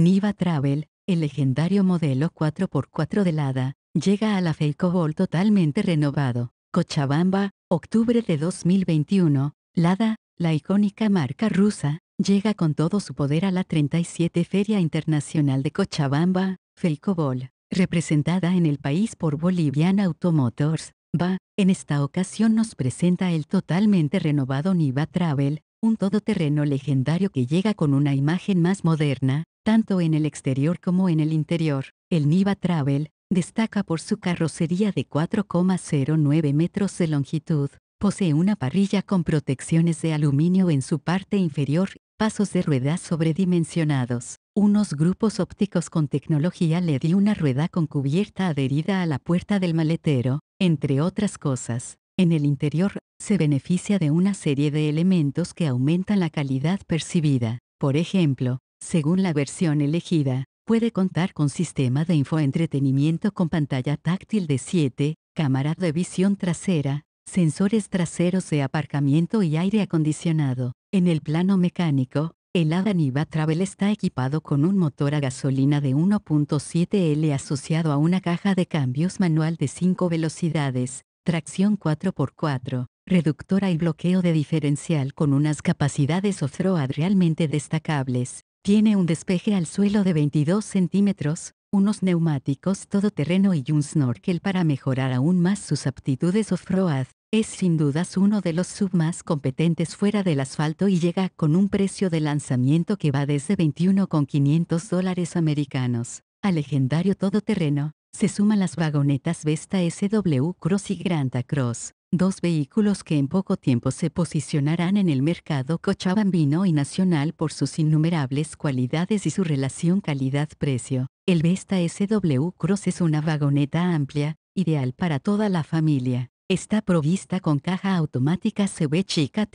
Niva Travel, el legendario modelo 4x4 de Lada, llega a la felcobol totalmente renovado. Cochabamba, octubre de 2021, Lada, la icónica marca rusa, llega con todo su poder a la 37 Feria Internacional de Cochabamba, Feicobol, representada en el país por Bolivian Automotors, va, en esta ocasión nos presenta el totalmente renovado Niva Travel, un todoterreno legendario que llega con una imagen más moderna, tanto en el exterior como en el interior, el Niva Travel destaca por su carrocería de 4,09 metros de longitud, posee una parrilla con protecciones de aluminio en su parte inferior, pasos de ruedas sobredimensionados, unos grupos ópticos con tecnología LED y una rueda con cubierta adherida a la puerta del maletero, entre otras cosas. En el interior, se beneficia de una serie de elementos que aumentan la calidad percibida. Por ejemplo, según la versión elegida, puede contar con sistema de infoentretenimiento con pantalla táctil de 7, cámara de visión trasera, sensores traseros de aparcamiento y aire acondicionado. En el plano mecánico, el Adaniva Travel está equipado con un motor a gasolina de 1.7L asociado a una caja de cambios manual de 5 velocidades, tracción 4x4, reductora y bloqueo de diferencial con unas capacidades off-road realmente destacables. Tiene un despeje al suelo de 22 centímetros, unos neumáticos todoterreno y un snorkel para mejorar aún más sus aptitudes off-road. Es sin dudas uno de los sub más competentes fuera del asfalto y llega con un precio de lanzamiento que va desde 21,500 dólares americanos. Al legendario todoterreno, se suman las vagonetas Vesta SW Cross y Granta Cross dos vehículos que en poco tiempo se posicionarán en el mercado cochabambino y nacional por sus innumerables cualidades y su relación calidad-precio. El Vesta SW Cross es una vagoneta amplia, ideal para toda la familia. Está provista con caja automática CV Chica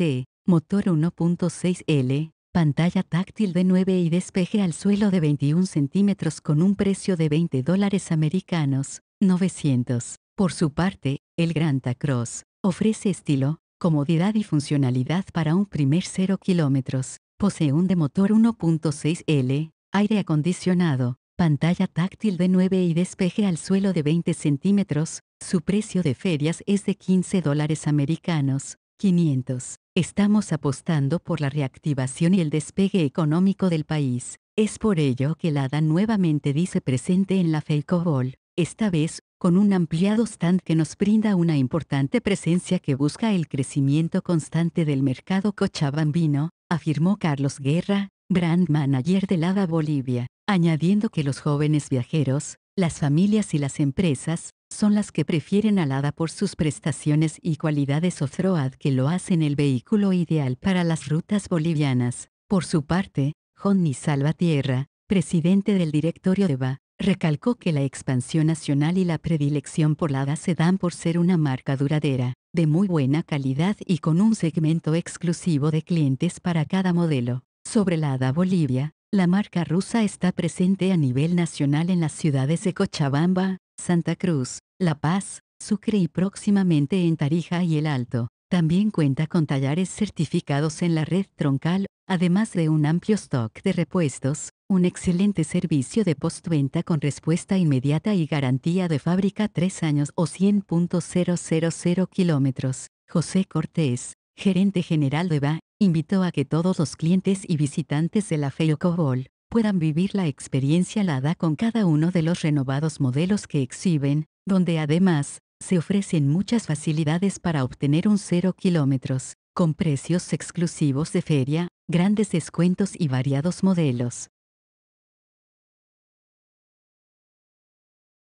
motor 1.6L, pantalla táctil de 9 y despeje al suelo de 21 centímetros con un precio de 20 dólares americanos, 900. Por su parte, el Granta Cross, Ofrece estilo, comodidad y funcionalidad para un primer 0 kilómetros. Posee un motor 1.6L, aire acondicionado, pantalla táctil de 9 y despeje al suelo de 20 centímetros. Su precio de ferias es de 15 dólares americanos, 500. Estamos apostando por la reactivación y el despegue económico del país. Es por ello que la ADA nuevamente dice presente en la FEICOBOL esta vez, con un ampliado stand que nos brinda una importante presencia que busca el crecimiento constante del mercado cochabambino, afirmó Carlos Guerra, brand manager de Lada Bolivia, añadiendo que los jóvenes viajeros, las familias y las empresas, son las que prefieren a Lada por sus prestaciones y cualidades off-road que lo hacen el vehículo ideal para las rutas bolivianas. Por su parte, Johnny Salvatierra, presidente del directorio de Recalcó que la expansión nacional y la predilección por la se dan por ser una marca duradera, de muy buena calidad y con un segmento exclusivo de clientes para cada modelo. Sobre la ADA Bolivia, la marca rusa está presente a nivel nacional en las ciudades de Cochabamba, Santa Cruz, La Paz, Sucre y próximamente en Tarija y El Alto. También cuenta con talleres certificados en la red troncal, además de un amplio stock de repuestos, un excelente servicio de postventa con respuesta inmediata y garantía de fábrica 3 años o 100.000 kilómetros. José Cortés, gerente general de BA, invitó a que todos los clientes y visitantes de la Feocobol puedan vivir la experiencia alada con cada uno de los renovados modelos que exhiben, donde además se ofrecen muchas facilidades para obtener un cero kilómetros, con precios exclusivos de feria, grandes descuentos y variados modelos.